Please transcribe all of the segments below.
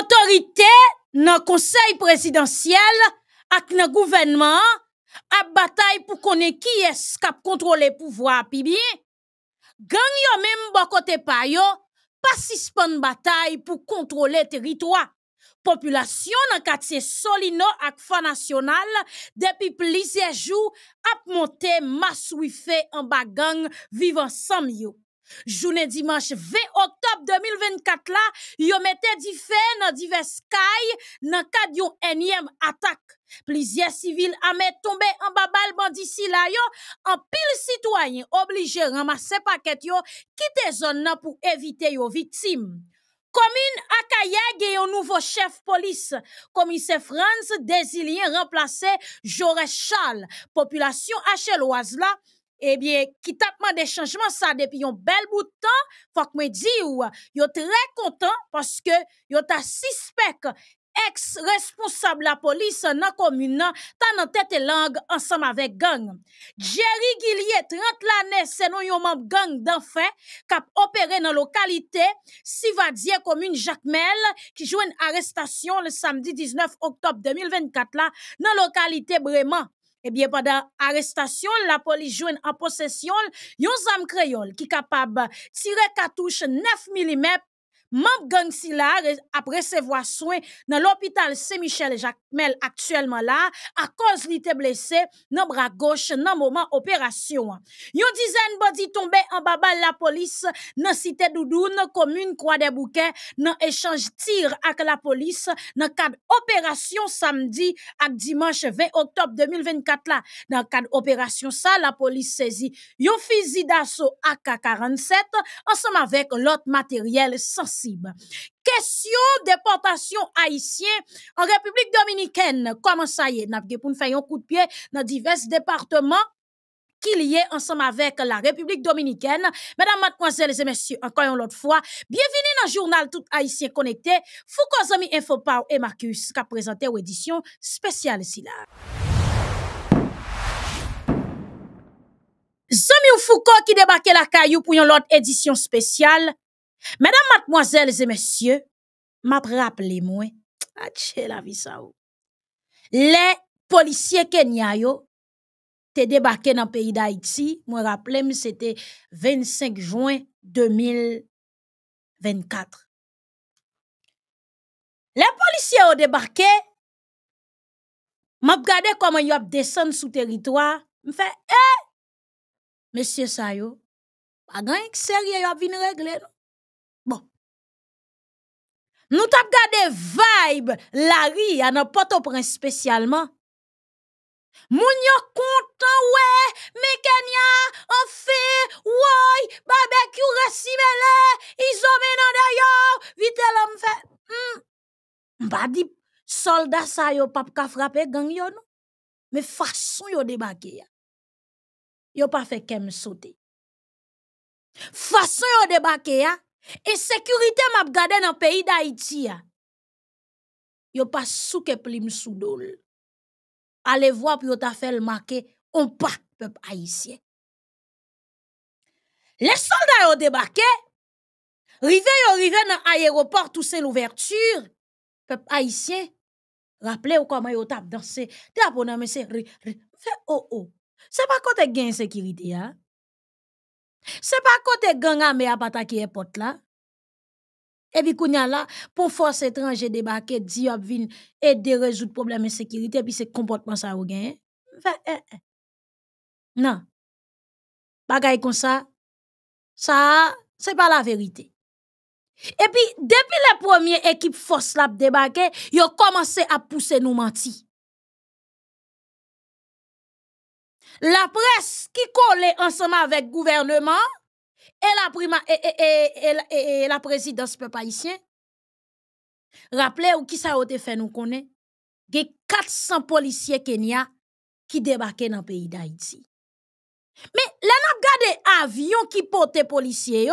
autorité dans conseil présidentiel ak le gouvernement a bataille pour connaître qui est de contrôler pouvoir Puis bien gang yo même bon côté pa yo pas suspend bataille pour contrôler le territoire population dans quartier Solino ak fa national depuis plusieurs jours a monté masse en bas gang vivant sans Journée dimanche 20 octobre 2024 là, yo mette di fait nan divers kay nan kad yon énième attaque. Plusieurs civils amè tombé en babal bandisi la yo, En pile citoyen obligé ramase paket yo kite zon nan pou éviter yo victime Commune Akaye gen un nouveau chef police, commissaire France Desilien remplacé Joré Charles. population acheloise là, eh bien, qui tapement de changement ça depuis un bel bout de temps, me di ou, très content parce que yo ta suspect ex-responsable la police dans commune tant tête tête langue, ensemble avec la gang. Jerry Gillier, 30 l'année nous yon membre gang opéré kap opere localité Sivadier, commune Jacques qui joue une arrestation le samedi 19 octobre 2024 la, localité localité eh bien, pendant l'arrestation, la police une en possession yon créole qui capable tirer tirer cartouche 9 mm Membre gang après la après recevoir soin dans l'hôpital Saint-Michel Jacquemel actuellement là à cause li te blessé dans bras gauche nan moment opération. Yon dizaine body en en de la police police nan cité doudoun commune croix des bouquets dans échange tir avec la police le cadre opération samedi et dimanche 20 octobre 2024 dans le cadre opération ça la police saisit yon fusil d'assaut AK-47 ensemble avec l'autre matériel sans Question déportation haïtienne en République dominicaine. Comment ça y est? nous avons fait un coup de pied dans divers départements qui y ensemble avec la République dominicaine. Mesdames, mademoiselles et messieurs, encore une autre fois, bienvenue dans le journal Tout Haïtien Connecté. Foucault Zami Infopao et Marcus qui a présenté une édition spéciale ici là. Foucault qui débarquait la caillou pour une autre édition spéciale. Mesdames, mademoiselles et messieurs, m'a rappelé moi, ah, la vie oh. Les policiers Kenya yo, te débarqué dans le pays d'Haïti, moi rappelé c'était 25 juin 2024. Les policiers ont débarqué, m'a regardé comment ils ont sous territoire, me fait eh monsieur ça yo, pas grand sérieux yo venu régler nous avons gardé vibe la rue à nos potes spécialement. Mounio content, ouais, mais Kenya, en fait, ouais, barbecue, récime, là, ils ont mené d'ailleurs, vite l'homme fait, hmm, m'a dit, soldat, ça, yo, pape, ka frappé, gang, yo, non, mais façon, yo, débarqué, yo, pas fait, qu'elle me sauter. Façon, yo, débarqué, Insécurité m'a gardé dans le pays d'Haïti. Hein. Yo pas souke plim sou dol. Allez voir pour ta fait le marqué on pas peuple haïtien. Les soldats ont débarqué. Ils yo arrivés dans l'aéroport tout c'est l'ouverture. Peuple haïtien, rappelez ou comment yo tap danser. Tap on a mais c'est fait oh oh. C'est pas quand tu gain sécurité hein. Ce n'est pas côté gang mais à attaquer e porte là. Et puis, kounya là, pour force étrangère débarquer, dire vin et de résoudre problème de sécurité, puis ce comportement ça ou Non. E, e. Bagay comme ça, ça, c'est pas la vérité. Et puis, depuis la première équipe force là débarquer, ils ont commencé à pousser nos mentir. La presse qui collait ensemble avec le gouvernement et la, prima, et, et, la présidence peuple haïtien, rappelez ou qui ça a été fait nous connaît, il y a 400 policiers Kenya qui débarquaient dans le pays d'Haïti. Mais là, nous avons avion qui portait policiers,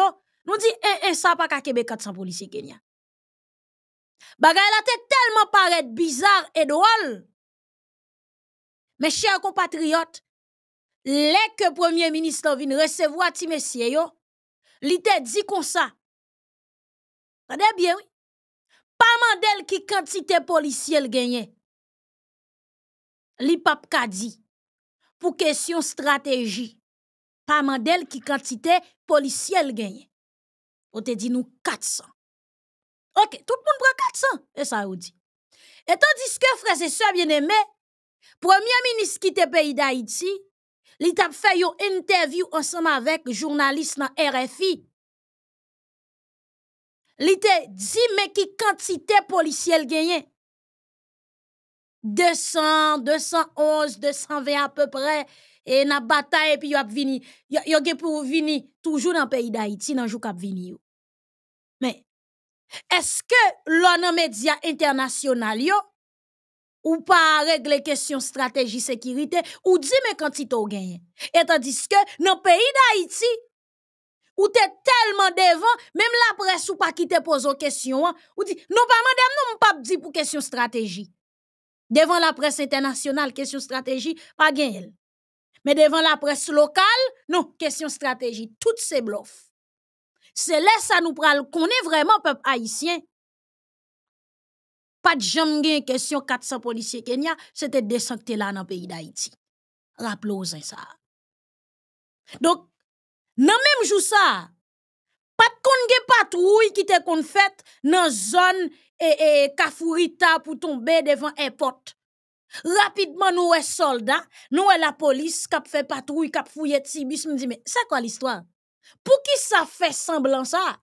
nous dit, et eh, eh, ça pas qu'à Québec 400 policiers Kenya. Bagay la te tellement paraître bizarre et drôle. Mes chers compatriotes, que premier ministre vient recevoir il ti monsieur yo, li te dit ça. ça. Tade bien, oui. Pas mandel ki quantité policier l genyen. Li pap ka dit, pour question stratégie pa mandel ki kantite policier l gagné on te nous nous 400. Ok, tout le monde prend 400, Et ça ou dit. Et tandis que et bien bien le premier ministre qui te pays d'Haïti, Li tap fait une interview ensemble avèk journalistes nan RFI. Li te di mè ki kantite polisyel genyen. 200, 211, 220 peu près. Et na batay epi yo ap vini. Yo, gen dans pou vini toujou nan peyi da nan jou kap vini yo. ce que lò nan media international yo, ou pas régler question stratégie sécurité ou dit mais quand tu gagné et tandis que dans le pays d'Haïti ou t'es tellement devant même la presse ou pas qui te pose aux questions hein, ou dit non pas madame non pas dit pour question stratégie devant la presse internationale question stratégie pas gagné mais devant la presse locale non question stratégie toutes ces bluffs c'est là ça nous qu'on est vraiment peuple haïtien pas de jambes question 400 policiers Kenya, c'était étaient là dans le pays d'Haïti. rappelez ça. Donc, dans même jour ça, pas de gagne patrouille qui était kon fait dans zone et e, Kafourita pour tomber devant porte. Rapidement, nous sommes soldats, nous sommes la police qui fait patrouille, qui fouille de Sibis. Je me dis, mais c'est quoi l'histoire? Pour qui ça fait semblant ça?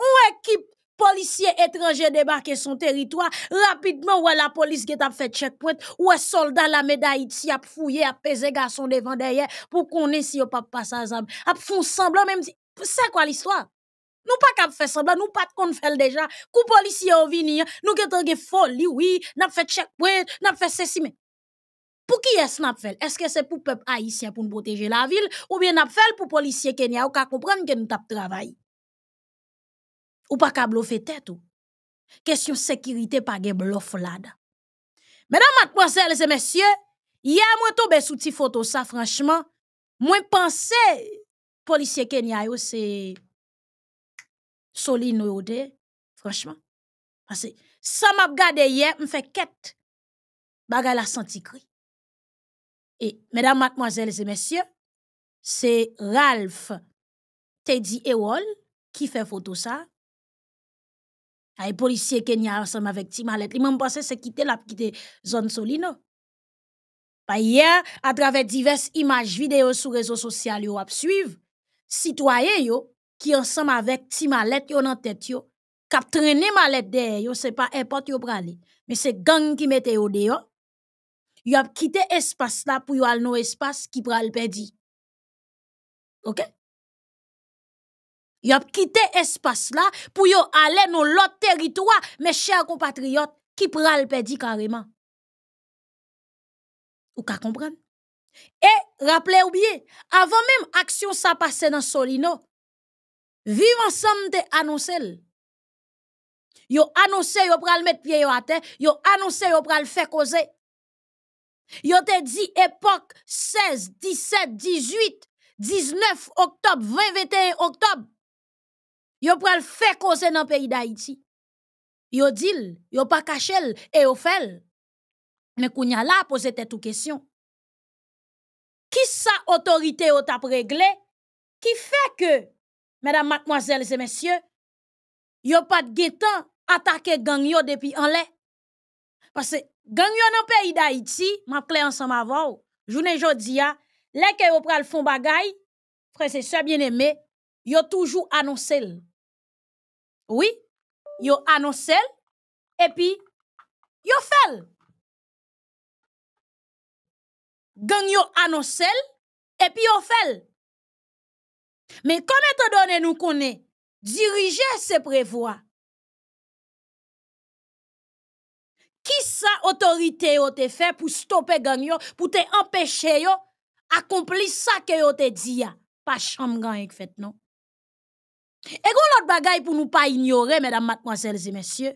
Ou équipe policiers étrangers débarquent son territoire, rapidement, ou la police qui a fait checkpoint, les soldats la médaille ici, a fouillé, a pesé garçon devant derrière, pour qu'on ait si pas passé à A font semblant, même si, c'est quoi l'histoire? Nous pas cap faire semblant, nous pas qu'on fait déjà. Coup policier au venir, hein. nous qui une folie, oui, n'a fait checkpoint, n'a fait ceci, mais. Pour qui est-ce n'a fait? Est-ce que c'est pour peuple haïtien pour nous protéger la ville, ou bien n'a fait pour policier Kenya, ou qu'à comprendre que nous tape travail? ou pas qu'à au tête tout Question sécurité pas de bluff là. Mesdames, mademoiselles et messieurs, hier moi tombé sous ti photo ça franchement, moi pensais policier Kenya yo c'est solide franchement. Parce que ça m'a regardé hier, me fait quête. Bagay la senti cri. Et mesdames, mademoiselles et messieurs, c'est Ralph Teddy Ewol qui fait photo ça. Ay, policier Kenya ensemble avec Timalet. Li même qu'ils ont quitté la zone solino. hier, à travers diverses images, vidéos sur réseaux sociaux, ils ont suivi citoyen citoyens qui ensemble avec Timalet yo nan tête yo, kap traîne malet derrière. yo, pas important importe yo prale, mais c'est gang qui mettait yo de Ils ont quitté l'espace espace là pour aller dans un espace qui est perdu. Ok? Ils ont quitté espace là pour aller dans l'autre territoire, mes chers compatriotes, qui pral perdre carrément. Ou ka comprendre? Et rappelez-vous bien, avant même action ça passait dans Solino, vivre ensemble te annoncé. Yo annoncé yo pral mettre pied yo à terre, yo annoncé yo pral faire causer. Yo te dit époque 16, 17, 18, 19 octobre, 20, 21 octobre le fait de kose nan pays d'Haïti. Yo dil, yo pas caché et yo fait. Mais kounya la posé tête ou question. Qui sa autorité yo tap régler qui fait que mesdames mademoiselles et messieurs yo pas de temps attaquer les yo depuis en l'air? parce que les gang dans le pays d'Haïti je vous le dis, les que qui font des bagay frères et sœurs bien-aimés ont toujours annoncé Oui, yo anonsel, epi yo fel. Ganyo anonsel, epi yo fel. Men kome te done nou kone, dirije se prevoa. Ki sa otorite yo te fe pou stope ganyo, pou te empeshe yo, akompli sa ke yo te diya. Pa chanm gan ek fet non. Et a d'autres bagaille pour nous pas ignorer, mesdames, mademoiselles et messieurs,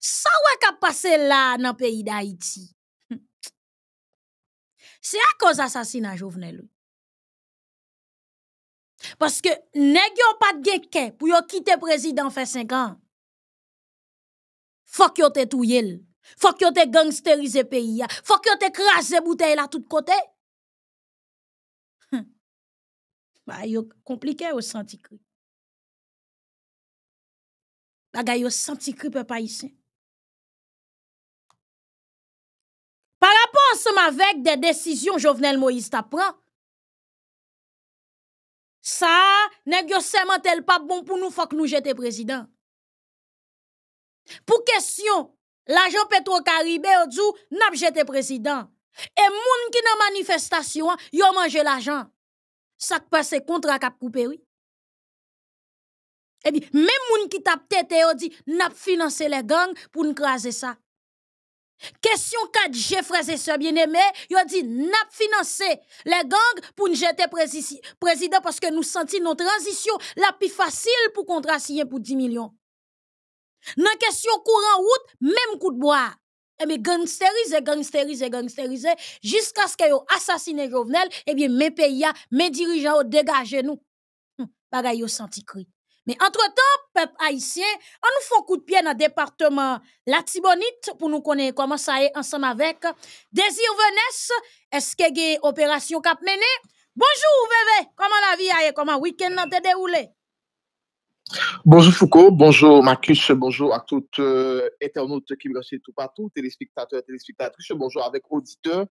ça ouais qu'a passé là dans le pays d'Haïti. C'est à cause assassinat Jovenel. Parce que nèg n'avez pas de gè pour quitté le président a 5 ans. Fok yon te touye l. vous yon gangsterisé le pays vous Fok yon te krasse bouteille à tout côté. Hm. Bah compliqué au senti Bagay yo senti kripe pa isen. Par rapport ansem avèk des décisions Jovenel Moïse ta pran, sa, nèg yo seman tel pa bon pou nou fok nou jete président. Pou question, l'ajan Petro Karibè ou djou nap jete président. Et moun ki nan manifestation, yo manje l'argent. Ça passe contre kontra kap oui. Et dit, même moun ki tap tete n'a di, financé les gangs pour nous craser ça. » Question 4G ont dit, n'a yo financé les gangs pour nous jeter président parce que nous sentons notre transition la plus pour pour contrat pour 10 millions. Nan même coup de bois. Et eh bien, gangstérisé, gangstérisé, gangstérisé, jusqu'à jusqu'à ce yo assassiné jovenel, et eh bien mes pays mes dirigeants nous. Par Hm, bagay yo senti cri. Mè entretan, pep Aisyen, an nou fò kout piè nan departement Latibonit pou nou konè koman sa e ansam avèk. Dezir vènes, eskege operasyon kap mène. Bonjou, veve, koman la vi a e koman, wiken nan te de oule. Bonjou, Foucault, bonjou, Makis, bonjou ak tout eternote ki bransye tout patou, telespektatò, telespektatrische, bonjou avèk auditeur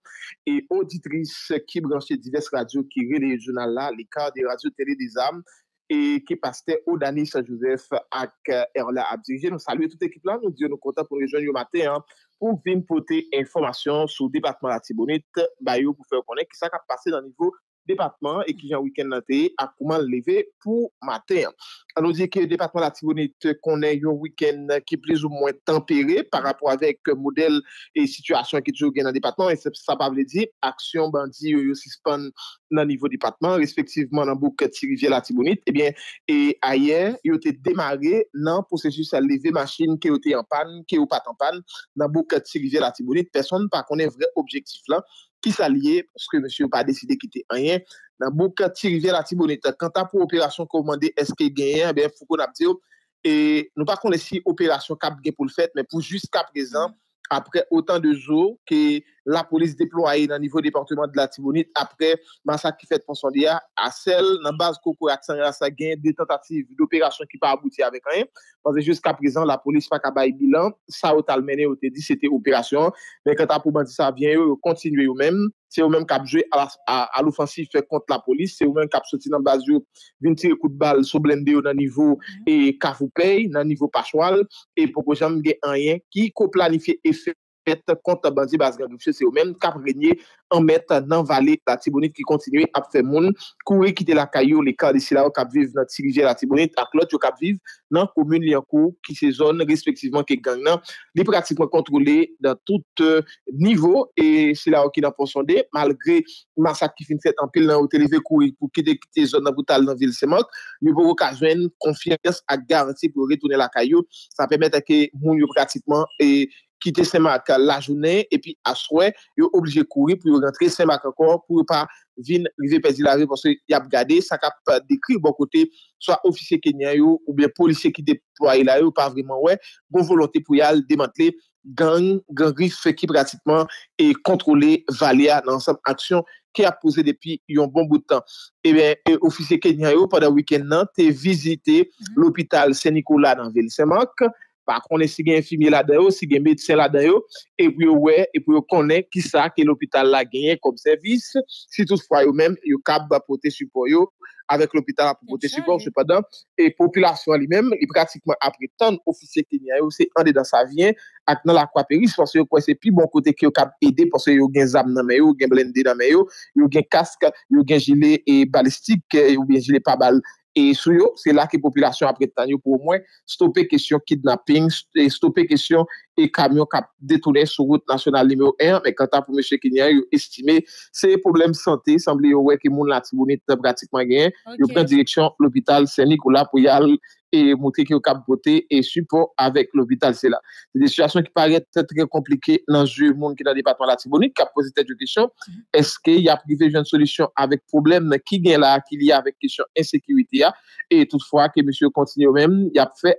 e auditris ki bransye divers radio ki ri le jounal la, le ka, de radio, tele, de zam. e ki paste Odanis Sanjouzef ak eh, Erla Abdirje. Nou saluye tout ekip lan, nou diyo nou konta pou rejon yo mate, pou vin pote informasyon sou debatman la Tibonite, Bayo pou fe konen, ki sa ka pase nan nivou. Depatman e ki jan wikend nan te akouman leve pou maten. Anon diye ki depatman la tibounite konen yon wikend ki plez ou mwen tempere par rapor avek model e situasyon ki djou gen nan depatman. E se sa pa vle di, aksyon bandi yon yon sispan nan nivou depatman, respektiveman nan bouk ti rivye la tibounite. E bien, e ayer yon te demare nan prosesus a leve machin ki yon te yon pan, ki yon patan pan nan bouk ti rivye la tibounite. Person pa konen vre objektif lan. ki sa liye, poske monsyon pa deside kite anyen, nan mou bon ka ti rive la ti bonite. Kantan pou operasyon kou mande, eske genyen, abe eh fou kon ap diyo, e nou pa kon lesi operasyon kap gen pou l fèt, men pou jist kap rezan, apre otan de zo ke la polis deplo aye nan nivou departement de la Timonit, apre masak ki fet pon son diya, a sel nan baz koko aksan rasa gen de tentative d'operasyon ki pa abouti avek an, wazè jysk ap rizan la polis pa kabay bilan, sa ou talmenen ou te di se te operasyon, men kwen ta pou bandi sa vyen ou kontinuye ou men, Se ou men kap jwe al ofansif kont la polis, se ou men kap soti nan baz yo vinti e kout bal sou blende yo nan nivou mhm. e kavupey, nan nivou pachwal, e pokosyam gen anyen ki ko planifi efek. pèt konta bandi bazgan du fye se ou men, kap renyè an mèt nan vale la Tibounit ki kontinuè ap fè moun, kou re kite la kayo le ka di sila ou kap viv nan tirijè la Tibounit, ak lot yo kap viv nan kou moun li an kou ki se zon respektiveman ke gang nan, li pratikman kontroule dan tout nivou, e sila ou ki nan ponsonde, malgre masak ki fin set an pil nan oteleve kou re kou kite kite zon nan butal nan vil semak, yo bovo ka zwen konfiyans ak garanti pou retounen la kayo, sa pèmèt ake moun yo pratikman e koumè, ki te Semak la jounen, epi aswe, yo oblije kouri pou yo rentre Semak ankon, kouri pa vin li ve pezi la re, pwase yap gade, sak ap dekri bon kote, swa ofise kenya yo, ou bien polise ki depwaye la re, ou pa vreman we, bon volonte pou yal demantle gang, gangrif feki pratitman, e kontrole valia nan ansem aksyon ki ap pose depi yon bon boutan. E ben, ofise kenya yo, pwada wikend nan, te vizite mm-hmm. l'opital Saint-Nicolas nan veli Semak, Pa konen si gen infimi la da yo, si gen medse la da yo, e pou yo wè, e pou yo konen ki sa ke l'opital la genye kom servis. Si tout fwa yo men, yo kab apote supo yo, avek l'opital apote supo, ou se pa dan. E populasyon li men, e pratikman apri ton ofise ke nye yo, se an de dan sa vyen, ak nan la kwa peris, se yon kwen se pi bon kote ki yo kab ede, se yon gen zam nanme yo, gen blende nanme yo, yon gen kask, yon gen jile balistik, yon gen jile pa bal... E sou yo, se la ki populasyon apretanyo pou ou mwen stope kesyon kidnapping, stope kesyon e kamyon kap detounen sou route nasyonal nime ou en, men kanta pou mèche kini an, yo estime se problem sante, sanble yo wè ki moun la tibouni te pratikman gen, yo pren direksyon l'hôpital Saint-Nicolas pou yal, e moutre ki yo kap bote, e supon avèk l'hôpital sè la. De l'esityasyon ki parète trè komplike lanjou moun ki nan debatman la tibouni, kap pozite djou kishon, mhm. eske y ap gifè joun solisyon avèk problem ki gen la akil y avèk kishon ensekuiti ya, et toutfwa ke mèche yo kontinyo mèm, y ap fè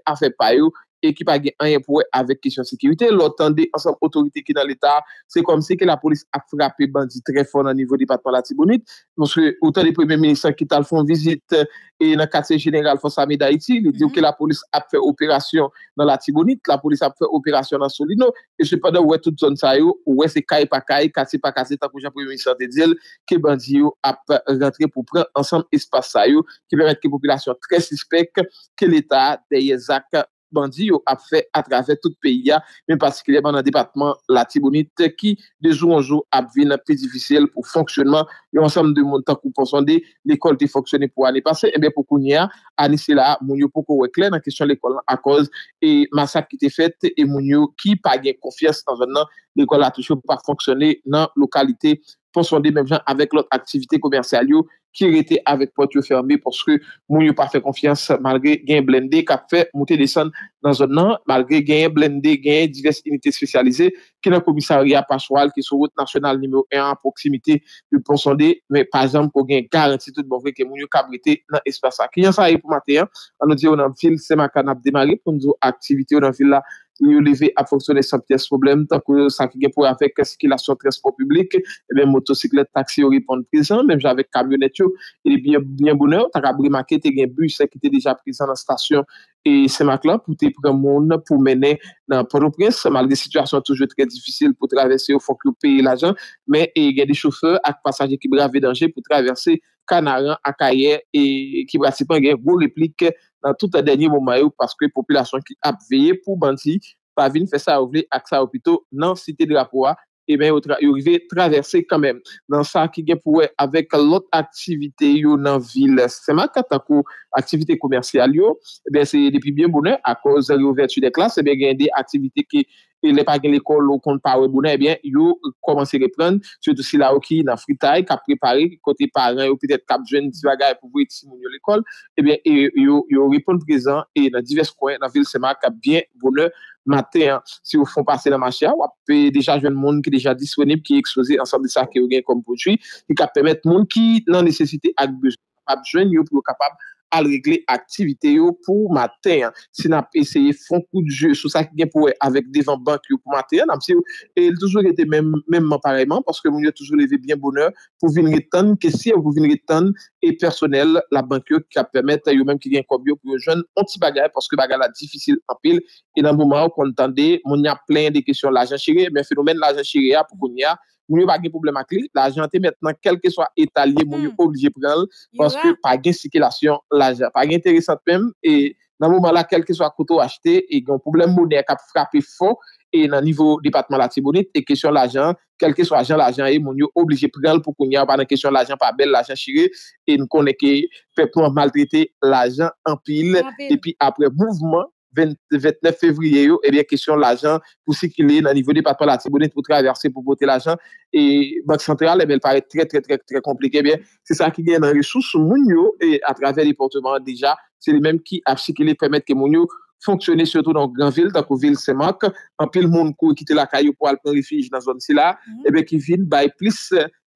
e ki pa gen anye pou e avek kisyon sekirite. Lò tan de ansam otorite ki nan l'Etat, se kom se ke la polis ap frape bandi tre fon nan nivou di patman la Tigounit. Monsre, ou tan de premier minister ki tal fon vizit e nan kate genen alfonsami da iti, li di ou ke la polis ap fe operasyon nan la Tigounit, la polis ap fe operasyon nan Solino, e se padan wè tout zon sa yo, wè se kaye pa kaye, kate pa kate, tan pou jan premier minister te dil, ke bandi yo ap rentre pou pre ansam espas sa yo, ki pwè met ke populasyon tre siskpek ke l'Etat deye zakke bandi yo ap fè a trafè tout peyi ya men pasikile ban nan debatman la tibounit ki de jou eh an jou ap vin ap pèdifisyel pou fonksyonman yo ansanm de moun tan kou konsonde l'ekol te fonksyonne pou ane pase enbe pou kounye ane se la moun yo pou kowe klen nan kisyon l'ekol an akòz e masak ki te fèt e moun yo ki pa gen konfyes nan ven nan l'ekol a touche pou pa fonksyonne nan lokalite Ponsonde mèvjan avèk lòt aktivite komersalyo ki rete avèk pòtyo ferme pòske moun yo pa fè konfians malgré genye blendé kap fè moutè desan nan zon nan malgré genye blendé genye divers unitè spesyalize ki nan komisari apaswal ki sou vòt nasyonal nimo 1 an pòksimite yon ponsonde mèvjan par azam pou genye garantite tout mòvèk bon ki moun yo kap rete nan espasa. Ki yon sa yon pou matè an, an nou diyo nan fil sema kan ap demare kon zo aktivite yo nan fil la. Mwen yo leve a fonksyon de sa pyes problem, tanke sa ki gen pou avek keski eh eh, la sa pyes pou publik, e ben motosiklet, taksi ou ripon prizan, menm javek kamyonet yo, e li byen bounen, ta rabri maket e gen bus, e ki te deja prizan an stasyon, e semak lan pou te premon pou menen nan proprins, mal de situasyon toujou tre difícil pou travese ou foklopi la jan, men e gen eh, di choufe ak pasaje ki brave denje pou travese kanaran ak ayer, e ki prasipan gen vou replik, nan tout a denye mouma eh yo, paske populasyon ki ap veye pou banti, pa vin fese a oubli ak sa opito nan site de la poua, e ben yo rive traverse kanmem. Nan sa ki gen pou we, avek lot aktivite yo nan vil, seman katakou aktivite komersyal yo, e ben se depi bien mounen, a koz yo vertu de klas, e ben gen de aktivite ki, lè e pa gen l'ekol, lò kont pa wè bonè, ebyen, eh yo komanse reprenn, sè tou si la wè ki nan fritay, ka preparè, kote parè, yo pwede kap jwen, disi bagay pou pou eti si moun yo l'ekol, ebyen, eh e yo reprenn prezen, e nan divers kwen, nan vil seman, kap byen bonè, matè, si yo fon pase la machia, wap, pe deja jwen moun ki deja diswenè, ki ekspoze ansan de sa, ki ou gen kom pou chwi, ki kap pwemèt moun ki nan nesesite ak jwen, yo pou yo kapab, al regle aktivite yo pou maten. Sin ap eseye fon kou di je, sou sa ki gen pou e, avek devan bank yo pou maten, ap se yo, e l toujou rete menman pareman, paske moun yo toujou leve bien bonheur, pou vin reten, ke si yo pou vin reten, e personel, la bank yo, ki ap permette yo menm ki gen kou biyo, pou yo jwen, anti bagay, paske bagay la difisil, apil, e nan mouman ou kon tende, moun ya plen de kesyon la jen chire, men fenomen la jen chire ya, pou kon ya, Moun yo pa gen poublem akli, la ajan te metnan, kelke so a etalye, moun yo oblije prel, anske pa gen sikilasyon la ajan. Pa gen interesant mem, e nan mouman la, kelke so a koto achete, e gen poublem moun e kap frape fon, e nan nivou depatman la tibouni, e kesyon la ajan, kelke so a ajan la ajan e, moun yo oblije prel, pou konye apan an kesyon la ajan pa bel la ajan chire, e nou konen ke peplon maltrete la ajan an pil, e pi apre mouvman, 29 fevriye yo, e bè kèsyon l'ajan, pou si ki li nan nivou de patpon la tibounet pou traverser, pou bote l'ajan, e bank sentral, e eh bè l'pare trè trè trè trè komplike, e eh bè, se sa ki gen nan resous moun yo, e a travè reportement, deja, se li menm ki, ap si ki li premèt ke moun yo, fonksyonè sotou nan gran vil, takou vil se mak, anpil moun kou, kite la kayo pou alpon rifij nan zon si la, e bè ki vin, bay plis,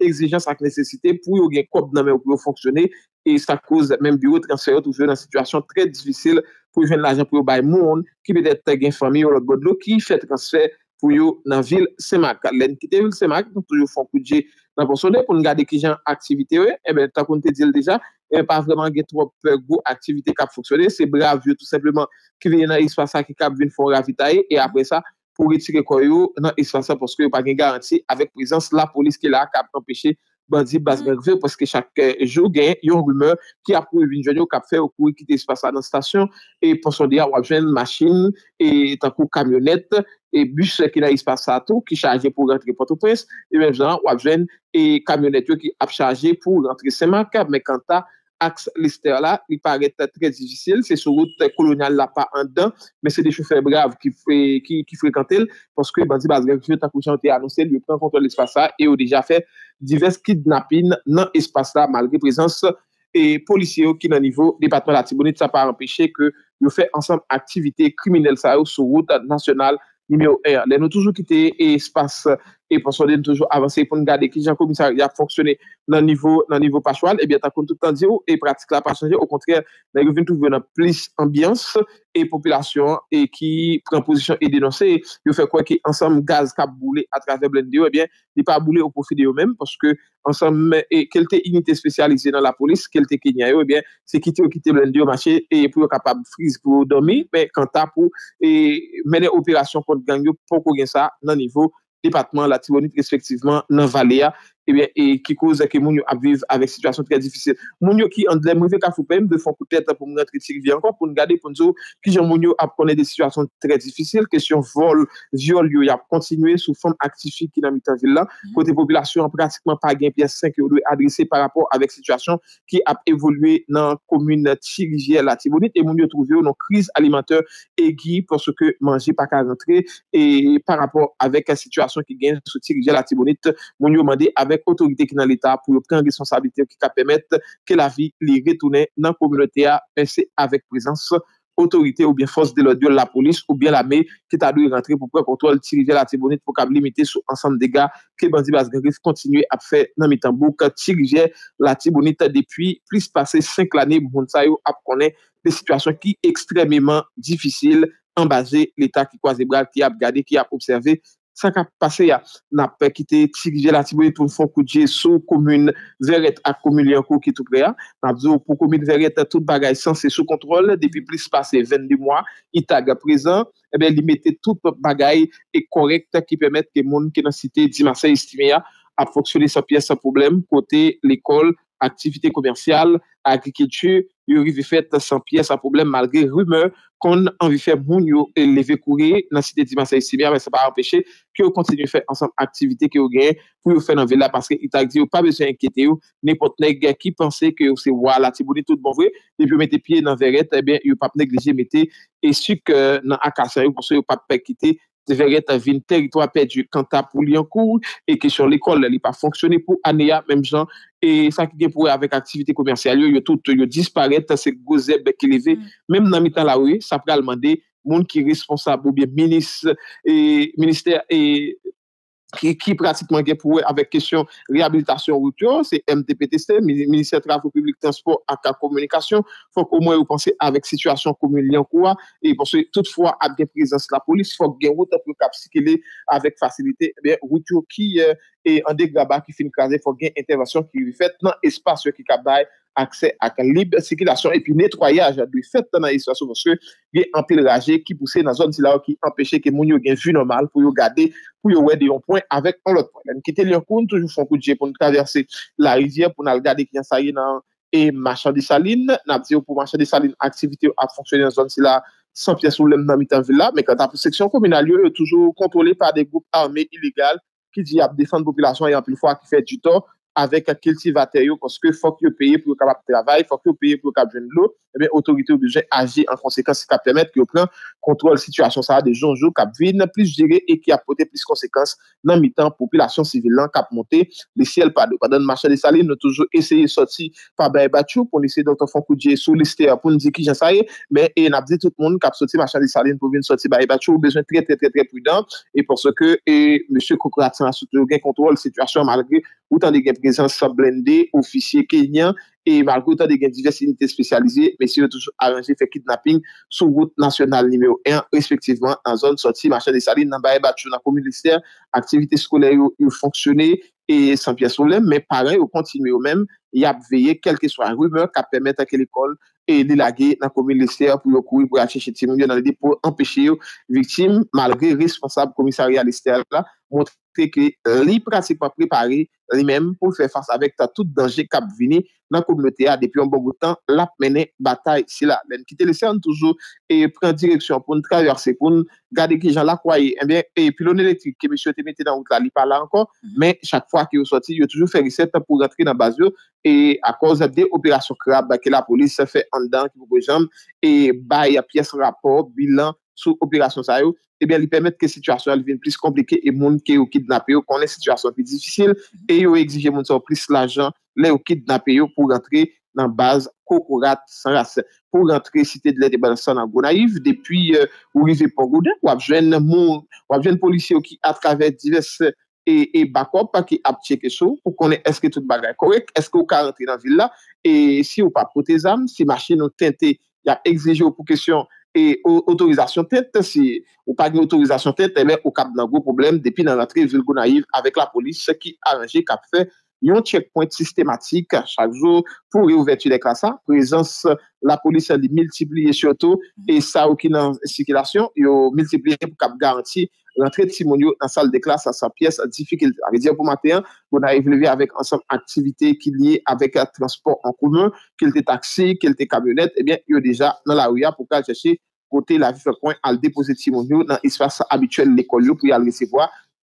ekzijans ak nesesite pou yo gen kop nan men ou pou yo fonksyone e sa kouz men biro transferot ou vyo nan sitwasyon tre disvisil pou yo gen lagen pou yo bay moun ki pwede te gen fami yo lo godlo ki fè transfer pou yo nan vil semak alen ki te vil semak pou tou yo fonkou dje nan fonksyone pou nou gade ki jen aktivite we e ben ta kon te dil deja e eh, pa vreman gen trop per go aktivite kap fonksyone se brav yo tout sepleman ki vye nan iswa sa ki kap vin fonk ravitaye e apre sa pou retire koyo nan ispansa poske yo pa gen garanti avek prezans la polis ke la kap an peche bandi bas berve mm. poske chak eh, jo gen yon rumeur ki ap pou evin jwanyo kap fe ou kouy ki te ispansa nan stasyon e poson de ya wapjen masin e tankou kamyonet e bus ke na ispansa tou ki chaje pou rentre potopres e mèv zan wapjen e kamyonet yo ki ap chaje pou rentre seman kab me kanta Aks Lester la, il parete trez difficile, se sou route kolonyal la pa an dan, men se de chefe brave ki frekantel, poske banzi bazre, fye ta koushan te anonsel, yo pren kontrol espasa, yo deja fe divers kidnapin nan espasa, malre prezans, e polisye yo ki nan nivou, debatman la Timonit sa pa empeshe ke yo fe ansam aktivite kriminel sa yo sou route nasyonal nimeo R. Le nou toujou kite espasa, e pou sonde nou toujou avanse, pou nou gade ki jankou mi sa ya fonksyone nan nivou paswan, ebyen ta kon toutan diyo e pratik la paswan diyo, ou kontrere, nan yon vin toujou nan plis ambyans e popylasyon, e ki pren posisyon e denonse, yo fè kwa ki ansam gaz ka boule atrave blen diyo, ebyen di pa boule ou profi diyo men, porske ansam, e kelte inite spesyalize nan la polis, kelte ki nye yo, ebyen se kiti ou kiti blen diyo mache, e pou yo kapab fris go domi, pe kanta pou menen operasyon kont gangyo pou kogen sa nan nivou patman la tribunit respektiveman nan Valea ki eh kouze ke moun yo ap vive avek sitwasyon tre difícil. Moun yo ki an de mou veka foupen, defon pou tete pou moun atritir vi ankon pou n'gade pou n'zo, ki jan moun yo ap pwone de sitwasyon tre difícil, kesyon vol, viol, yoyap, kontinwe sou foun aktifik ki nan mitan villa, kote mm-hmm. populasyon pratikman pa gen pias 5 ki ou do e adrese par rapport avek sitwasyon ki ap evolwe nan komune tirijel atibonit, e moun yo trouve ou nan kriz alimanteur e gi pou se ke manji pa kaj antre, e par rapport avek a sitwasyon ki gen sou tirijel atibonit, moun yo mande ave Otorite ki nan l'Etat pou yo pren responsabilite ki ka pemet Ke la vi li retounen nan koumulete a Pense avek prezans Otorite ou bien fos de la diol la polis Ou bien la me Ki ta dou y rentre pou prèpontol Ti rije la tibonite pou ka blimite sou ansan de dega Ke bandi bazgrif kontinue ap fe nan mitan bou Ki ti rije la tibonite Depi plis pase 5 lane Mounsa yo ap konen De situasyon ki ekstrememan difisil Anbaze l'Etat ki kwa zebral Ki ap gade ki ap observe sa ka pase ya na pekite tig jelati boye pou fokou dje sou komoun veret ak komoun liyankou ki tou kre ya. Na vzo pou komoun veret tout bagay sans se sou kontrol, depi plis pase 20 di mwa, itag aprezen, ebe li mette tout bagay e korekta ki pemet ke moun ki nan site di masay istime ya ap foksyone sa piye sa poublem kote l'ekol Aktivite komersyal, agriketu, yo ri vi fet san piye sa problem malge rume, kon an vi fet moun yo eleve koure nan sitedi masay simer, se pa apeshe, ki yo kontinu fet ansan aktivite ki yo gen, ki yo fen an vela, paske itak di yo pa besen enkete yo, ne poten e gen ki pense ki yo se wala, ti boni tout bon vwe, ne pi yo mette piye nan veret, e eh ben yo pap negleje mette, e syk euh, nan akasa yo, panso yo pap pekite, te veret avin terito apè du kanta pou li an kou, e ke sur l'ekol li pa fonksyonè pou aneya, menm jan, e sa ki gen pou avèk aktivite komersyalyo, yo tout yo disparet, ta se gozeb ke leve, mm. menm nan mitan la we, sa pre alman de, moun ki responsabou, biye minis, e minister, e... ki pratikman gen pouwe avek kesyon rehabilitasyon woutyo, se MDP testè, Ministère Travaux-Public-Transport, akka komunikasyon, fok o mwen ou panse avek sitwasyon koumou liankouwa, e bonsoy tout fwa ap gen prezans la polis, fok gen wote ap nou kap sikele avek fasilite eh woutyo ki e euh, ande graba ki fin kaze, fok gen intervasyon ki vi fet nan espasyon ki kap daye akse ak libe sikilasyon epi netroyaj. Douy fet nan yiswa sou monsye, gen anpil raje ki pouse nan zon sila ou ki empeshe ke moun yo gen vu normal pou yo gade pou yo wè de yon poin avèk an lot poin. Yon kitel yon koun toujou fon kou dje pou nou kavèrse la rizye pou nan l gade ki nyan saye nan e machan di salin. Nap zi ou pou machan di salin, aktivite ou ap fonksyon yon zon sila, san piè sou lèm nan mitan vila. Mè kanta pou seksyon koumè nan l yo, yo toujou kontrole pa de goup armè iligal ki di ap defante populasyon yon avèk kè kèlti vatèyo, konske fòk yo peye pou yo kabap travay, fòk yo peye pou yo kabjen lò, ebè, otorite ou bi jè agye, an konsekansi kap eh temèt, ki yo pren kontrol situasyon sa, de jonjou, kap vide nan plis jire, e ki apote plis konsekans nan mitan, popilasyon sivilan, kap monte, li siel padou. Padon, machan li salin, nou toujou eseye soti, pa baye bachou, pou neseye doktor Fonkoudje, sou liste, pou neseye ki jè saye, mè, e eh, napde tout moun, kap soti Ou tan de gen prezant San Blende, ofisye Kenyan, e malgo ou tan de gen diversinite spesyalize, men si yo toujou aranje fe kidnapping sou gout nasyonal nime yo en, respektiveman an zon soti machan de sali nan baye batjou nan komil lister, aktivite skolè yo yon fonksyone, e san piye solen, men parè yo kontinye e yo men, yap veye kelke swa rume, ka pemet anke l'ekol, e li lage nan komil lister, pou yo koui pou yache chetim, yon ane de pou empèche yo vitim, malge responsable komisari alister la, Montre ki euh, li pratik pa prepari li menm pou fè fars avèk ta tout danje kap vini nan koumote a depi yon bon goutan lap menè batay sila. Men ki te lese an toujou e pren direksyon pou n trayar sepoun, gade ki jan la kwaye. Enbyen, eh pilon elektrik ke misyo te mette nan ouk la, li pa la ankon, men chak fwa ki yo soti, yo toujou fè riset pou gatri nan bazyo, e akouz de operasyon krab, bakè la polis se fè andan ki pou bojamb, e bay a piyes rapor, bilan... sou operasyon sa yo, ebyen eh li permette ke situasyon alivine plis komplike e moun ke yo kidnap yo, konen situasyon plis difisil, e yo exige moun sa yo plis la jan le yo kidnap yo pou rentre nan baz kokorat san ras, pou rentre site de lède banasan nan Gonaiv, depi euh, ou rize pangouden, wap jwen moun, wap jwen polisyon ki atrave divers e bakop, pa ki ap cheke sou, pou konen eske tout bagay korek, eske ou ka rentre nan villa, e si ou pa pote zam, si machin ou tente ya exige ou pou kesyon et autorisation tête, si ou pas d'autorisation autorisation tête, elle eh ben, est au cap d'un gros problème, depuis dans l'entrée, Vilgo Naïve, avec la police qui arrangé, qui a fait yon tchekponit sistematik chak zwo pou yon vertu de klasa, prezans eh la polis yon li miltipliye sio to, e sa ou ki nan sikilasyon, yon miltipliye pou kap garanti lantre timonyo nan sal de klasa sa piyes, a difikil, a ve diyo pou maten, yon a evleve avèk ansam aktivite ki liye avèk a transport an koumen, kel te taksi, kel te kabyonet, ebyen, yon deja nan la ouya pou ka cheshi kote la vifenponit al depose timonyo nan isfasa abituel l'ekol yo pou yon receboa,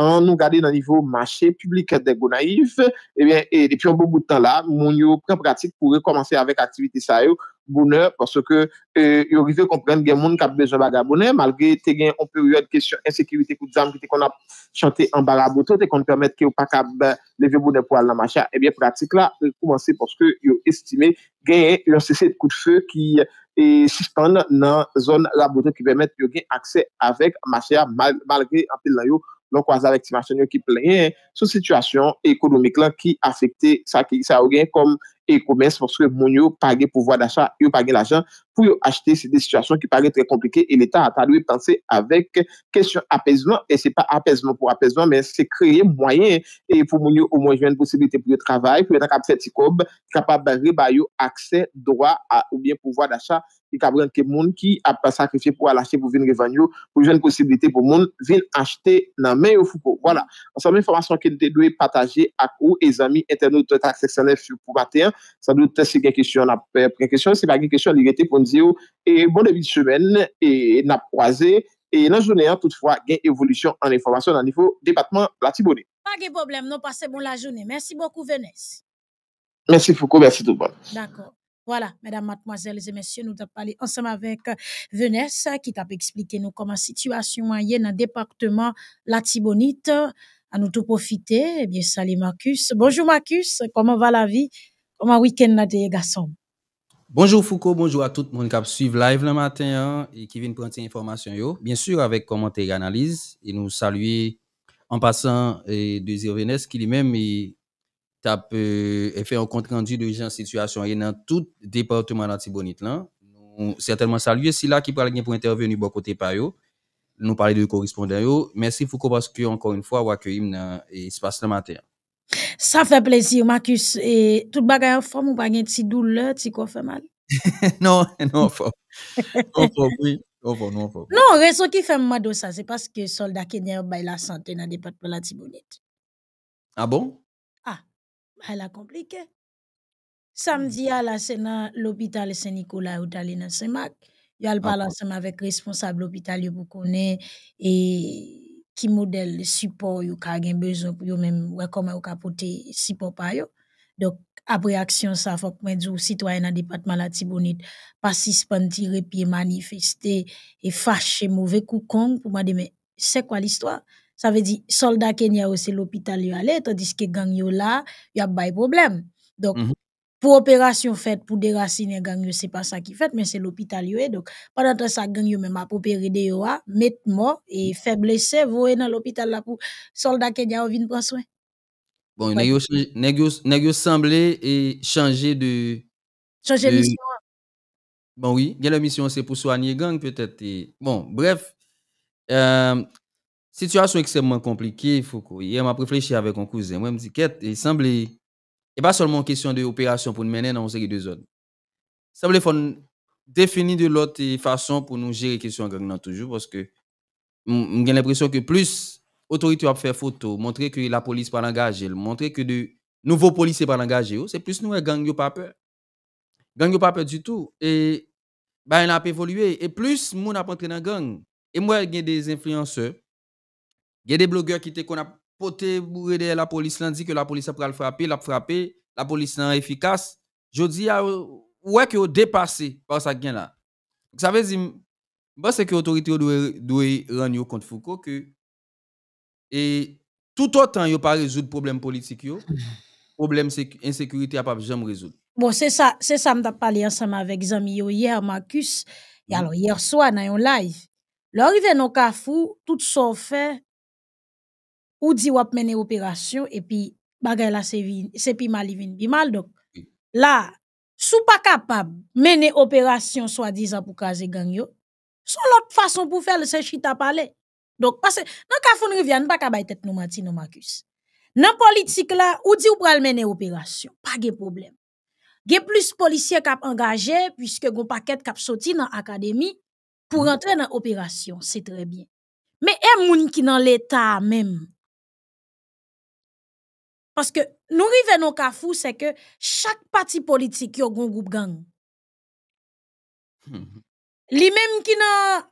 an nou gade nan nivou machè publikèd de gounayiv, ebyen, eh e depi yon bo goutan la, moun yo prant pratik pou re komanse avèk aktivite sa yo, gounè porske euh, yo rive komprende gen moun kap bejou baga bonè, malge te gen an peryode kesyon ensekirite kout zam ki te kon ap chante an bala boton, te kon pwemèt ki yo pakab euh, leve bonè po al nan machè, ebyen, eh pratik la, euh, pou manse porske yo estime gen yon sesèd kout fè ki sispande nan zon labotè ki pwemèt yo gen akse avèk machè ya, malge apel nan yo lank wazal ekstimasyon yon ki plenye, sou situasyon ekonomik lan ki afekte sa ki sa ou gen kom e koumès moun yo page pouvoi d'achat yo page l'achat pou yo achete se de situasyon ki page tre komplike e l'Etat a taloui panse avek kesyon apesman, e se pa apesman pou apesman men se kreye mwoyen pou moun yo ou mwen jwen posibilite pou yo travay pou yon akap seti kob, kapab bagri ba yo akse doa ou bien pouvoi d'achat yon kabren ke moun ki ap sakrifye pou alache pou vin revan yo pou jwen posibilite pou moun vin achete nan men yo fupo, wala ansan mwen informasyon ki te doye pataje akou e zami internet akseksyonel fupo baten ça nous se gen questions c'est pren kesyon, se pa gen kesyon li rete pon diyo, e bon debi semen, e eh, n'a eh, hein, toutefois, e nan jounen an toutfwa gen evolisyon an informasyon nan nivou debatman la Thibonite. Pas de problème, non pase bon la journée. Merci beaucoup, Venesse Merci beaucoup, merci tout le monde. D'accord. Voilà, mesdames, mademoiselles et messieurs, nous avons parlé ensemble avec euh, Venesse qui t'a expliqué nous comment la situation est dans le département Latibonite. À nous tout profiter, eh bien, salut Marcus. Bonjour Marcus, comment va la vie? week Bonjour Foucault, bonjour à tout le monde qui a suivre live le matin hein, et qui vient prendre ces informations. Bien sûr, avec commentaires et analyse, et nous saluer en passant de Zirvenes qui lui-même a euh, fait un compte rendu de gens situation et dans tout département d'Antibonite. Nous certainement saluer si là qui parle pour intervenir bon côté par Nous parler de correspondant Merci Foucault parce que encore une fois, vous accueilli dans euh, l'espace le matin. Sa fè plezir, Marcus, e tout bagay an fòm ou bagay ti doule, ti kò fè man? Non, non fòm. Non, non, non, non reso ki fè mman do sa, se paske solda ke dè yon bay la santè nan depat pou la ti bonèt. A ah bon? A, ah, bay la komplike. Samdi yal asè nan l'hôpital Saint-Nicolas ou talè nan Saint-Marc, yal balansè ah bon. man vek responsable l'hôpital yon pou konè, e... qui modèle le support ou y a besoin pour même comment ou capoter support par yo donc après action ça faut que moi citoyen dans département la Tibonite pas suspendre tirer pied manifester et fâcher mauvais coucon pour moi mais c'est quoi l'histoire ça veut dire soldat Kenya aussi l'hôpital y aller tandis que gang yo là y a pas problème donc mhm pour opération faite pour déraciner gang yo, c'est pas ça qui fait, mais c'est l'hôpital yo. Donc, pendant que ça gang yo même a opérer de yo, mettre mort et fait blessé, Vous, dans l'hôpital là pour soldat Kenya viennent prendre soin. Bon, ouais. nèg yo, nèg semblé et changer de. Changer de mission. Bon, oui, la mission, c'est pour soigner gang peut-être. Bon, bref. Euh, situation extrêmement compliquée, il Foucault. Hier, m'a réfléchi avec un cousin. Moi, me dit, il semblait et pas seulement question de opération pour nous mener dans une série de zones. Ça veut dire définir de l'autre façon pour nous gérer les questions gang toujours parce que j'ai l'impression que plus autorité va faire photo, montrer que la police pas engagée, montrer que de nouveaux policiers pas engagés, c'est plus nous gang yo pas peur. Gang yo pas peur du tout et bah, il a évolué et plus mon a entraîné dans gang et moi j'ai des influenceurs, a des blogueurs qui étaient qu'on pour police la police dit que la police a pral frapper, l'a frapper, la police n'est efficace. Je dis ouais que dépassé par ça gain là. Ça veut dire que l'autorité doit rendre compte Foucault que et tout autant il a pas résoudre problème politique Le problème insécurité a pas jamais résoudre. Bon, c'est ça, c'est ça t'a parlé ensemble avec Zami hier Marcus. Et mhm. alors hier soir dans un live, l'arrivée nos café, tout sont fait ou dit wap mener opération et puis bagay la c'est pi mal bi mal donc là sou pas capable mener opération soi-disant pour casser gang yo son l'autre façon pour faire le se chita parler donc parce que dans Kafon Rivière pas ka bay tête nous menti nous Marcus dans politique là ou dit ou pral mener opération pas de problème Ge plus policiers kap engagé puisque gon paquet kap sorti dans académie pour mm. rentrer dans opération c'est très bien mais un e moun qui dans l'état même parce que nous à au fou, c'est que chaque parti politique a un groupe gang. Hmm. Les même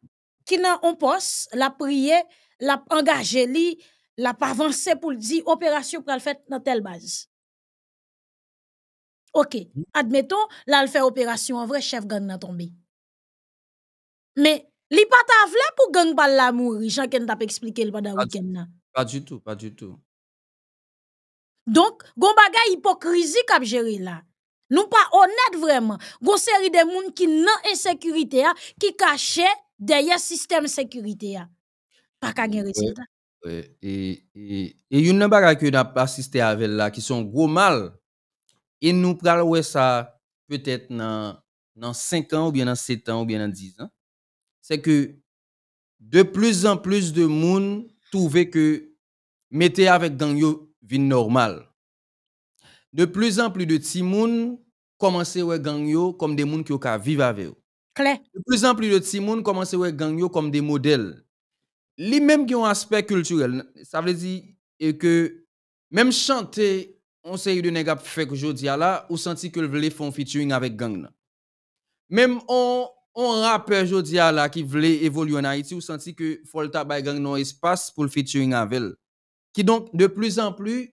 qui ont un poste, la prié, la engagé, li, la avancer pour dire opération pour le faire dans telle base. Ok, admettons, là le fait opération en vrai chef gang n'a tombé. Mais n'est pas ta pour gang par la mourir, j'en ken expliqué le week-end. Pas du tout, pas du tout. Donc, gon bagay ne kap jere la. vraiment. pas y vraiment. une série de moun ki nan qui ya, ki kache système système sécurité. ya. Pak agen resita. E, et, et et yon nan bagay ki yon n'ont pas assisté la, qui sont gros mal, Et nous pral wè ça peut-être dans 5 ans ou bien dans 7 ans ou bien dans 10 ans. C'est que de plus en plus de moun trouvent que mettez avec gang yo vie normal. De plus en plus de timoun commencent à être comme des gens qui ka vivre avec eux. De plus en plus de timoun commencent à gagner comme des modèles. Les mêmes qui ont un aspect culturel, ça veut dire que même chanter on série de nèg fait que jodi là ou senti que vle un featuring avec gang Même on on rappeur là qui voulait évoluer en Haïti ou senti que faut le un gang non espace pour le featuring avec elle qui donc de plus en plus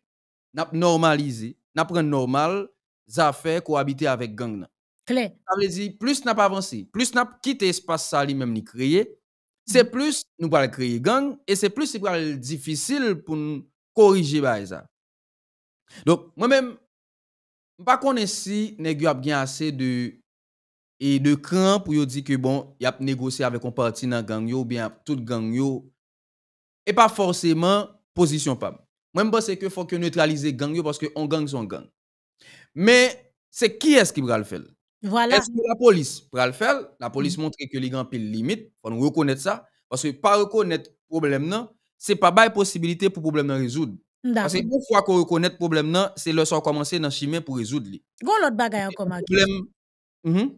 n'a normalisé, n'a pris normal affaires cohabiter avec gang. Claire. Ça veut dire plus n'a pas avancé, plus n'a quitté espace ça lui-même ni créé, c'est mm. plus nous pas créer gang et c'est plus c'est difficile pour nous corriger ça. Donc moi-même pas connais si vous a bien assez de et de cran pour dire que bon, y a négocié avec un parti dans gang ou bien toute gang et pas forcément position pas Moi, je pense que faut que neutraliser gang parce que on gang son gang. Mais c'est qui est-ce qui va le faire Est-ce que la police va le faire La police mm. montre que les gangs pile limite, faut nous reconnaître ça parce que pas reconnaître problème ce c'est pas la possibilité pour problème de résoudre. Parce que une fois qu'on reconnaît le problème, c'est le soir commencer dans le chemin pour résoudre. Gon l'autre bagaille encore Problème. Mm mm-hmm.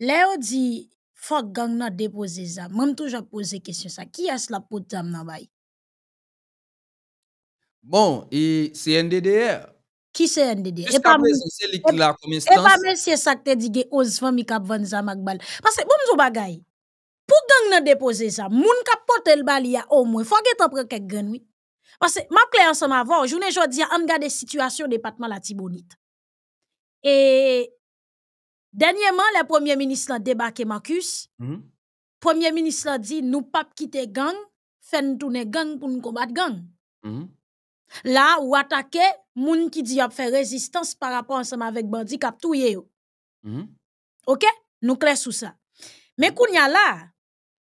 Léo dit, faut gang n'a déposé ça. Même toujours poser question ça. Qui est-ce la pote dans bail? Bon, et CNDDR. Qui c'est NDDR? Et pas c'est lui qui l'a Et pas monsieur ça que t'as dit que Osvan Mikabvan Zamakbal. Parce que bon, nous bagay. Pour gang nous déposer ça, moun ka pote le au moins, faut que t'en prenne quelques Parce que ma clé ensemble avant, journée à a regardé situation département la Tibonite. Et dernièrement, le premier ministre a débarqué Marcus. Le mhm. Premier ministre a dit, nous pas quitter gang, faire nous tourner gang pour nous combattre gang. Mhm. Là, ou attaquer, moun ki di ap fait résistance par rapport ensemble avec bandi kap touye yo. -hmm. Ok? Nou kles sou ça. mais mhm. koun y a là,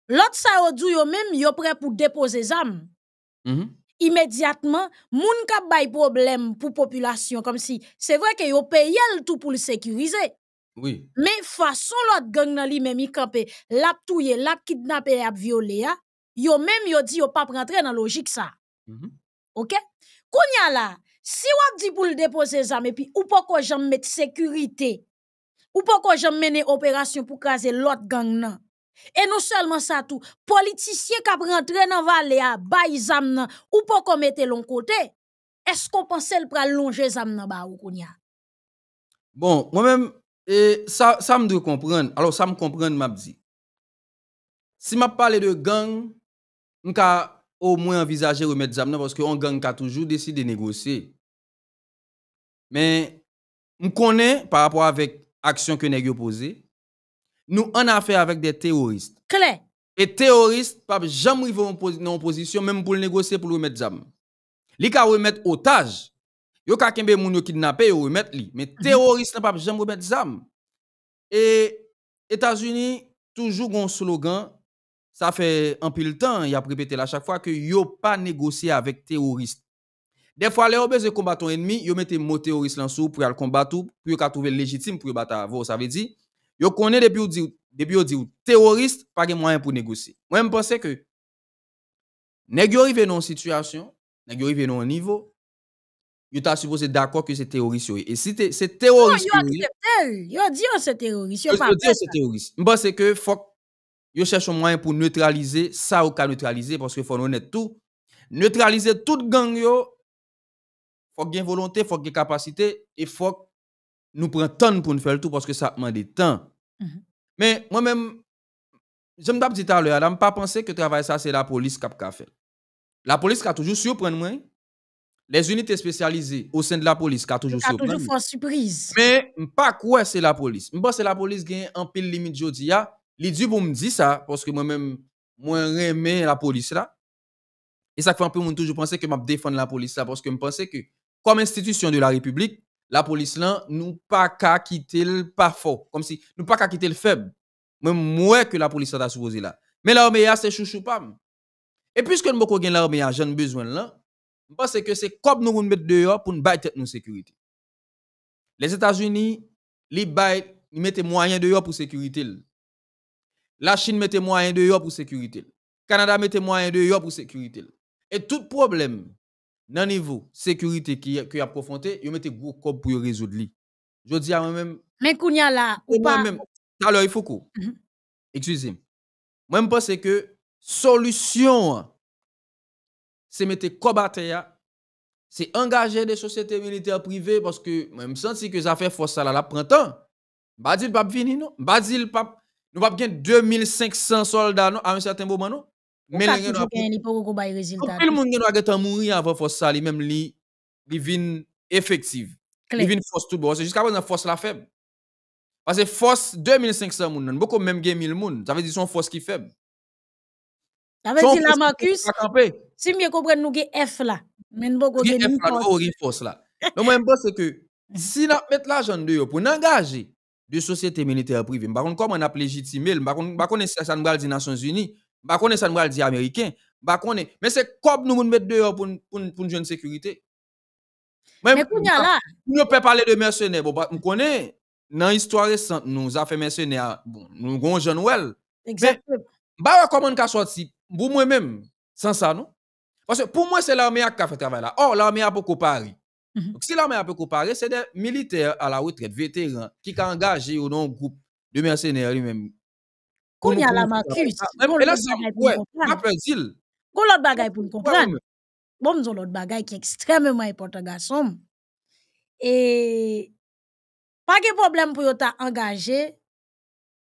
l'autre yo djou yo même yo prêt pour déposer zam. Mm -hmm. Immédiatement moun kap bay problem pou population comme si, C'est vrai que yo paye tout pour le sécuriser. Oui. Mais façon l'autre gang nan li même y kampe, lap touye, lap kidnape, lap violé, yo même yo di yo pas rentre nan logique ça. Mhm. Ok? Kounya là, si on ap di pou le déposer zame puis ou poko jam met sécurité. Ou poko jam mener opération pour craser l'autre gang nan. Et non seulement ça tout, politicien kap rentre nan valle a bay zam nan, ou qu'on mette long côté. Est-ce qu'on pense le pral longer zam nan ba ou kounya? Bon, moi-même, ça, e, ça me doit comprendre. Alors, ça me comprend, m'a dit. Si m'a parlé de gang, m'ka au moins envisager de remettre Zamna parce qu'on gang a toujours décidé de négocier. Mais, on connaît par rapport avec l'action que nous posée, nous avons affaire avec des terroristes. Et Et terroristes, pas jamais vont en position, même pour négocier, pour remettre Zam. Li ka remettre otage. Yo ka kembe moun yo kidnappé, yo remettre li. Mais mhm. terroristes ne pas jamais remettre Zam. Et États-Unis, toujours un slogan, ça fait un peu le temps, il a répété à chaque fois que yo pas négocié avec terroristes. Des fois, les besoin combattre un ennemi, yo mettez mot terroriste là sous pour le combattre, pour qu'à trouver légitime pour battre vous, ça veut dire yo connaît depuis dit depuis yo dit terroriste pas de moyens pour négocier. Moi je pense que nèg yo arrivé dans situation, nèg yo arrivé dans un niveau yo t'a supposé d'accord que c'est terroriste et si c'est terroriste yo accepté, yo dit c'est terroriste, yo pas. Yo c'est terroriste. Je pense que faut yo cherche un moyen pour neutraliser ça ou qu'à neutraliser parce que faut honnête tout neutraliser toute gang yo faut ait volonté faut ait capacité et faut nous prendre temps pour nous faire tout parce que ça demande temps mhm. mais moi même je me dit tout à l'heure, je pas pensé que travail ça c'est la police qui a fait. La police qui a toujours surpris moi. Les unités spécialisées au sein de la police qui a toujours surpris. toujours surprise. Mais je ne pas quoi c'est la police. Je c'est la police qui a un pile limite aujourd'hui. Les gens me dire ça, parce que moi-même, moi, j'aime la police là. Et ça fait un peu mon toujours pensais que je défendre la police là, parce que je pensais que, comme institution de la République, la police là, nous pas qu'à quitter le pas fort. Comme si, nous pas qu'à quitter le faible. Même moins que la police là, là. Mais l'armée ah, c'est chouchou pam. Et puisque nous avons l'armée là, ah, j'en besoin là, je pense que c'est comme nous mettre dehors pour nous notre en sécurité. Les États-Unis, ils mettent moyen dehors pour sécurité. La Chine mette moyen de yo pour sécurité. Canada mette moyen de yon pour sécurité. Et tout problème dans niveau sécurité qui qui a confronté, yo mette gros cob pour résoudre li. Je dis à moi-même Mais kounya là ou pas alors il faut quoi? Mhm. excusez-moi. Moi je pense que solution c'est mettre cob à terre c'est engager des sociétés militaires privées parce que moi je sens que ça fait force à la printemps. bazil dit fini non, nous pas gain 2500 soldats non à un certain moment non. Mais les gens pas bail résultat. Tout le monde doit mourir avant force ça lui même li li vin effective. Li vin force tout bon, c'est jusqu'à présent force la faible. Parce que force 2500 moun, beaucoup même gagné 1000 moun, ça veut dire son force qui faible. Ça veut dire la Marcus. Si mieux comprendre nous gain F là, mais nous avons force. force là. Donc moi je pense que si n'a mettre l'argent de pour engager de société militaire privée. Je ne comment on a légitimé, je ne on pas ça Nations Unies, je ne on ça nous Américains. Américain, je connais. Mais c'est comme nous mettre dehors pour, pour, pour une jeune sécurité. Mais, là. Nous peut parler de mercenaires. Bon, je bah, connais, dans l'histoire récente, nous avons fait mercenaires, bon, nous avons jeune Noël. Exactement. Mais, bah, comment on a sorti, pour moi-même, sans ça, non? Parce que pour moi, c'est l'armée qui a fait travail là. Or, l'armée a beaucoup Paris. Mhm. si l'armée a peu comparé, c'est des militaires à la retraite, vétérans, qui ont mhm. engagé un groupe de mercenaires lui-même. Qu'on y a la marque. Et là, ça, ouais, après, il. Qu'on l'autre bagaille pour comprendre. Bon, nous l'autre bagaille qui est extrêmement important, garçon. Et, pas de problème pour yon engagé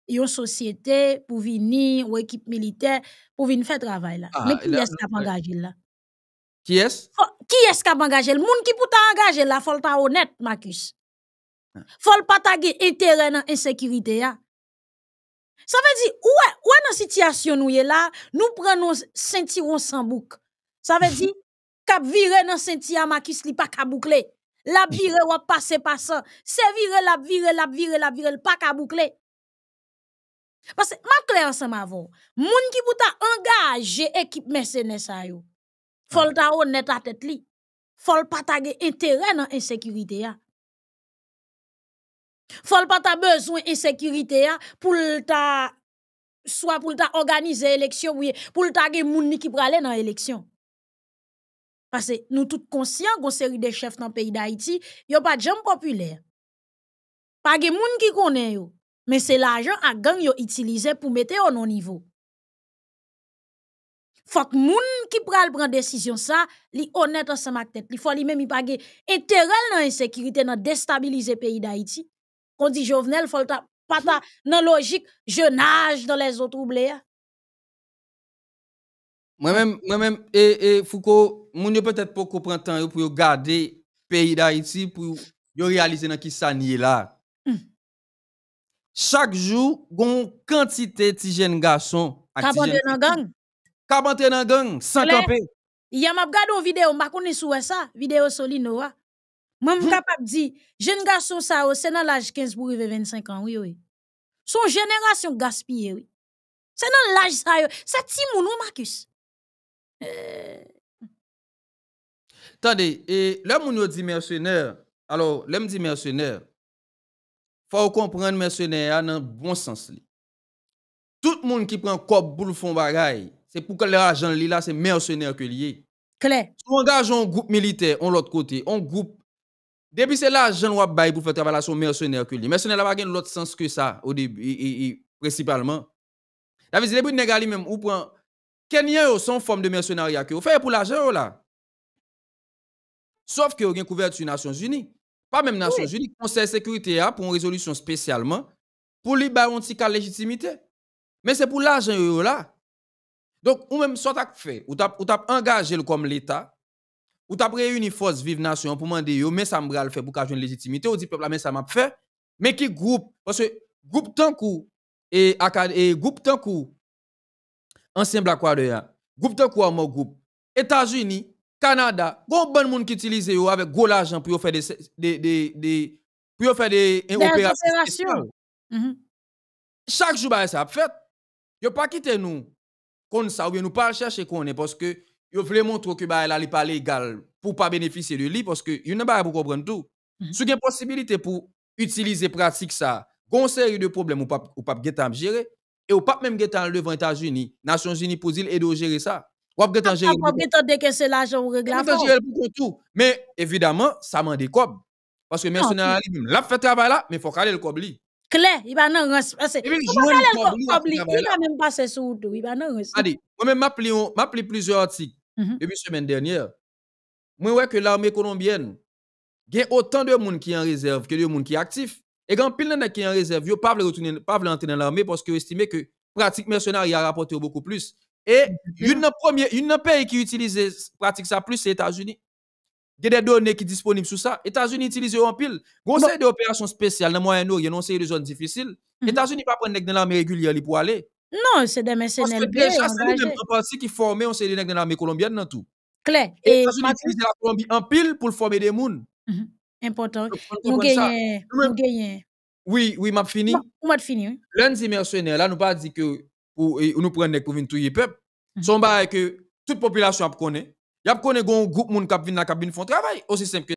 une société pour venir ou équipe militaire pour venir faire travail là. Ah, Mais qui est-ce qui a engagé là? Ki es? Ki es kap angaje. Moun ki pouta angaje la, fol ta honet Makis. Fol pa tagye interè nan ensekirite ya. Sa ve di, ouè nan sityasyon nou ye la, nou pren nou sentiron sanbouk. Sa ve di, kap vire nan sentiyan Makis li pa kaboukle. La vire wap pase pasan. Se vire la vire la vire la vire pa kaboukle. Parce, man kle ansan ma vò. Moun ki pouta angaje ekip mesenè sa yo. Fol ah. ta honnête à tête li. Fol pa ta ge intérêt dans insécurité ya. Fol pa ta besoin insécurité ya pou ta soit pour ta organiser élection ou pour ta ge moun ki pralé dans élection. Parce que nous tous conscients qu'on série des chefs dans le pays d'Haïti, yon pas de populaire. populaires. Pas de gens qui connaissent. Mais c'est l'argent à gang utilisé pour mettre au non-niveau faut que moun ki pral pran décision ça li honnête ensemble Il tête li faut li même y pagay intérêt dans insécurité dans déstabiliser pays d'Haïti on dit Jovenel faut pas ta dans logique je nage dans les eaux troublées moi même moi même et Foucault moun ne peut-être pas comprendre temps pour garder pays d'Haïti pour yo réaliser dans qui ça ni e là hmm. chaque jour, il y a quantité de jeunes garçons. Qui Kabante nan gang, sankanpe. Ya mab gado videyo, mbako ne souwe sa, videyo soli noua. Mwem hmm. kapap di, jen gason sa yo, se nan laj 15 pou vive 25 an, wye wye. Son jenerasyon gaspye wye. Se nan laj sa yo, sa ti moun wye Marcus. Eh. Tande, le moun yo di mersyoner, alo, le m di mersyoner, faw komprende mersyoner, an nan bon sens li. Tout moun ki pren kop, bou l'fon bagayi, C'est pour que l'argent là, c'est mercenaire que lié. est. Si on engage un groupe militaire, on l'autre côté, on groupe. Depuis c'est l'argent qu'on pour faire travailler son mercenaire que lié. Mercenaire là, pas l'autre sens que ça, au début, et, principalement. La visite de négali même, ou prend. Kenyans son forme de mercenariat que vous faites pour l'argent là. Sauf que vous avez couverture les Nations Unies. Pas même Nations Unies Le Conseil de sécurité a hein, pour une résolution spécialement pour lui bailler un légitimité. Mais c'est pour l'argent là. Donc, ou même soit t'as fait, ou t'as engagé le comme l'État, ou t'as réuni force vive nation pour demander mais ça me fait pour qu'il une légitimité, ou dit peuple, mais ça m'a fait, mais qui groupe, parce que groupe Tankou et, et groupe Tankou, ancien Black Warrior, groupe Tankou mon groupe, États-Unis, Canada, bon bon monde qui utilise yo avec gros l'argent pour faire des, des, des, des, pour faire des, opérations. Mhm. Chaque jour, bah, ça a fait. Yo pas quitté nous qu'on ça, ou bien nous pas chercher qu'on est, parce que vous voulez montrer que bah, elle n'est pas légal pour pas bénéficier de lui, parce que ne n'a pas pour comprendre tout. Mm y Si possibilité pour utiliser pratique ça, gon série de problèmes ou pas, ou pas gérer, et ou pas même gérer devant les États-Unis, Nations Unies pour dire et gérer ça. Ou pas ah, gérer. Ah, l'argent ou régler tout. Mais évidemment, ça m'en des Parce que mercenaire lui-même, l'a fait travail là, mais il faut caler le cobli clair, il va nous rans parce que il a même passé sur tout, il va nous moi même m'appelé plusieurs articles mhm. depuis la semaine dernière. Moi ouais que l'armée colombienne a autant de monde qui en réserve que de monde qui est actif et quand grand pile gens qui en réserve, yo ne veut pas rentrer dans l'armée parce que estime que pratique mercenaire a rapporté beaucoup plus et mhm. une premier une pays qui utilise pratique ça plus c'est les États-Unis. Il y a des données qui sont disponibles sur ça. États-Unis utilisent en pile. Gros des opérations spéciales dans le Moyen-Orient, des zones difficiles. Mm États-Unis pas prendre dans l'armée régulière pour aller. Non, c'est des mercenaires. Parce que déjà, c'est des mercenaires qui formaient, on s'est dans l'armée colombienne dans tout. Clair. Et États-Unis utilisent la Colombie en pile pour former des mouns. Mm -hmm. Important. Nous gagnons. Oui, oui, m'a fini. M'a fini. L'un des mercenaires, là, nous pas dit que nous prenons pour venir tuer peuple. Mhm. Son bail que toute population connaît y a un groupe moun qui viennent dans la cabine font travail aussi simple que